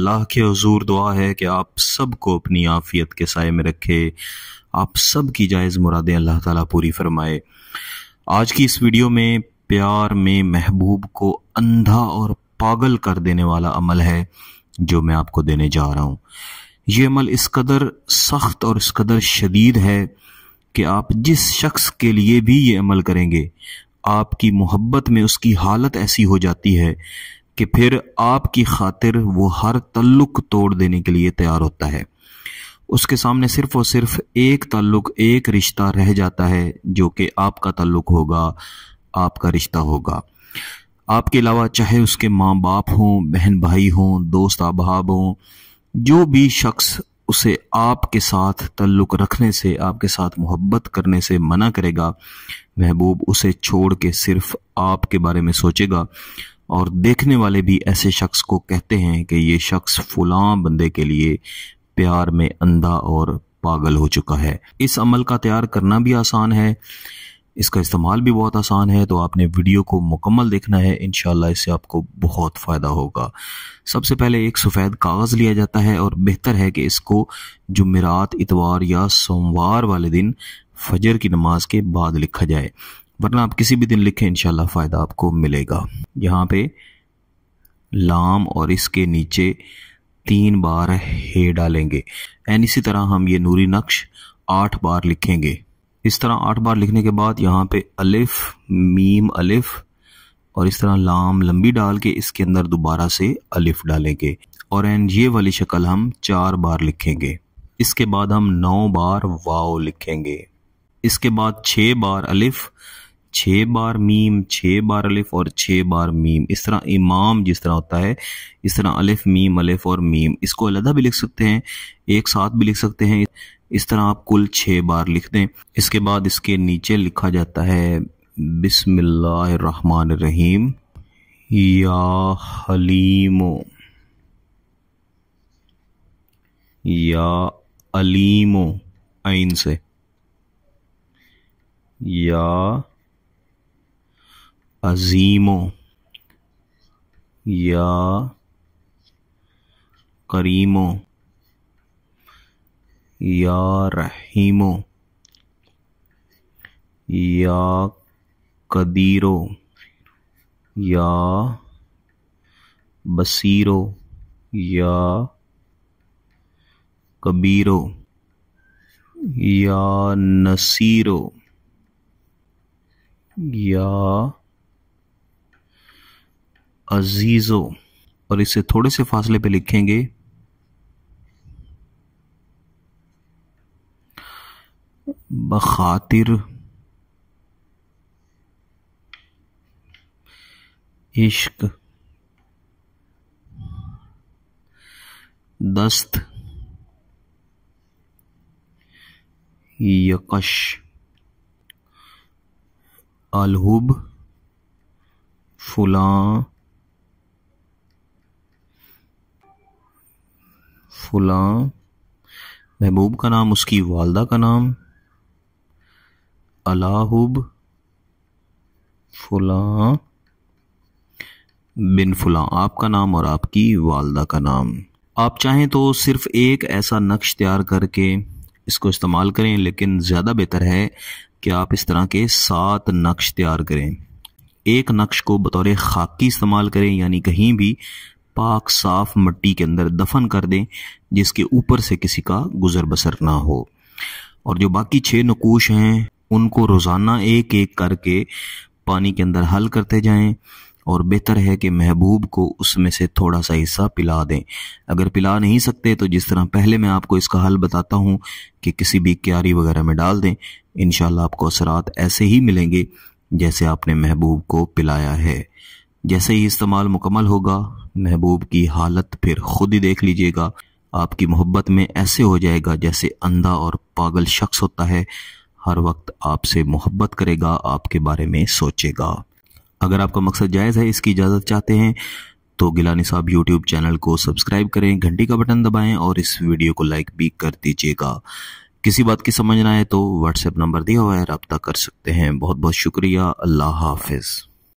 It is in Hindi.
अल्लाह के हजूर दुआ है कि आप सबको अपनी आफियत के साय में रखे आप सब की जायज़ मुरादें अल्लाह ताला पूरी फरमाए आज की इस वीडियो में प्यार में महबूब को अंधा और पागल कर देने वाला अमल है जो मैं आपको देने जा रहा हूँ ये अमल इस कदर सख्त और इस कदर शदीद है कि आप जिस शख्स के लिए भी ये अमल करेंगे आपकी मोहब्बत में उसकी हालत ऐसी हो जाती है कि फिर आपकी खातिर वो हर तल्लुक तोड़ देने के लिए तैयार होता है उसके सामने सिर्फ और सिर्फ एक तल्लुक एक रिश्ता रह जाता है जो कि आपका तल्लुक होगा आपका रिश्ता होगा आपके अलावा चाहे उसके माँ बाप हों बहन भाई हों दोस्त अहबाब हों जो भी शख्स उसे आपके साथ तल्लुक़ रखने से आपके साथ मोहब्बत करने से मना करेगा महबूब उसे छोड़ के सिर्फ आपके बारे में सोचेगा और देखने वाले भी ऐसे शख्स को कहते हैं कि ये शख्स फुलां बंदे के लिए प्यार में अंधा और पागल हो चुका है इस अमल का तैयार करना भी आसान है इसका इस्तेमाल भी बहुत आसान है तो आपने वीडियो को मुकम्मल देखना है इन इससे आपको बहुत फ़ायदा होगा सबसे पहले एक सफ़ेद कागज़ लिया जाता है और बेहतर है कि इसको जुमेरात इतवार या सोमवार वाले दिन फजर की नमाज के बाद लिखा जाए वरना आप किसी भी दिन लिखें इनशाला फ़ायदा आपको मिलेगा यहाँ पे लाम और इसके नीचे तीन बार हे डालेंगे एंड इसी तरह हम ये नूरी नक्श आठ बार लिखेंगे इस तरह आठ बार लिखने के बाद यहाँ पे अलिफ मीम अलिफ और इस तरह लाम लंबी डाल के इसके अंदर दोबारा से अलिफ डालेंगे और एंड ये वाली शक्ल हम चार बार लिखेंगे इसके बाद हम नौ बार वाओ लिखेंगे इसके बाद छः बार अलिफ छः बार मीम छः बार अलिफ और छः बार मीम इस तरह इमाम जिस तरह होता है इस तरह अलिफ मीम अलिफ और मीम इसको अलहदा भी लिख सकते हैं एक साथ भी लिख सकते हैं इस तरह आप कुल छः बार लिख दें इसके बाद इसके नीचे लिखा जाता है बिसमिल्लाहमान रहीम या हलीमो या अलीमो आइन से या अज़ीमो या करीमो या रहीमो या कदीरो या बसीरो या कबीरो या नसीरो या अजीज़ो और इसे थोड़े से फासले पे लिखेंगे बखातिर इश्क दस्त यकश अलहुब फुला फलां महबूब का नाम उसकी वालदा का नाम अलाहुब फलां बिन फलां आपका नाम और आपकी वालदा का नाम आप चाहें तो सिर्फ एक ऐसा नक्श तैयार करके इसको इस्तेमाल करें लेकिन ज़्यादा बेहतर है कि आप इस तरह के सात नक्श तैयार करें एक नक्श को बतौर खाकी इस्तेमाल करें यानी कहीं भी पाक साफ मट्टी के अंदर दफन कर दें जिसके ऊपर से किसी का गुजर बसर ना हो और जो बाकी छः नकूश हैं उनको रोज़ाना एक एक करके पानी के अंदर हल करते जाएं और बेहतर है कि महबूब को उसमें से थोड़ा सा हिस्सा पिला दें अगर पिला नहीं सकते तो जिस तरह पहले मैं आपको इसका हल बताता हूँ कि किसी भी क्यारी वगैरह में डाल दें इन आपको असरात ऐसे ही मिलेंगे जैसे आपने महबूब को पिलाया है जैसे ही इस्तेमाल मुकम्मल होगा महबूब की हालत फिर खुद ही देख लीजिएगा आपकी मोहब्बत में ऐसे हो जाएगा जैसे अंधा और पागल शख्स होता है हर वक्त आपसे मोहब्बत करेगा आपके बारे में सोचेगा अगर आपका मकसद जायज़ है इसकी इजाज़त चाहते हैं तो गिलानी साहब यूट्यूब चैनल को सब्सक्राइब करें घंटी का बटन दबाएं और इस वीडियो को लाइक भी कर दीजिएगा किसी बात की समझ ना आए तो व्हाट्सएप नंबर दिया हुआ है रब्ता कर सकते हैं बहुत बहुत शुक्रिया अल्लाह हाफिज़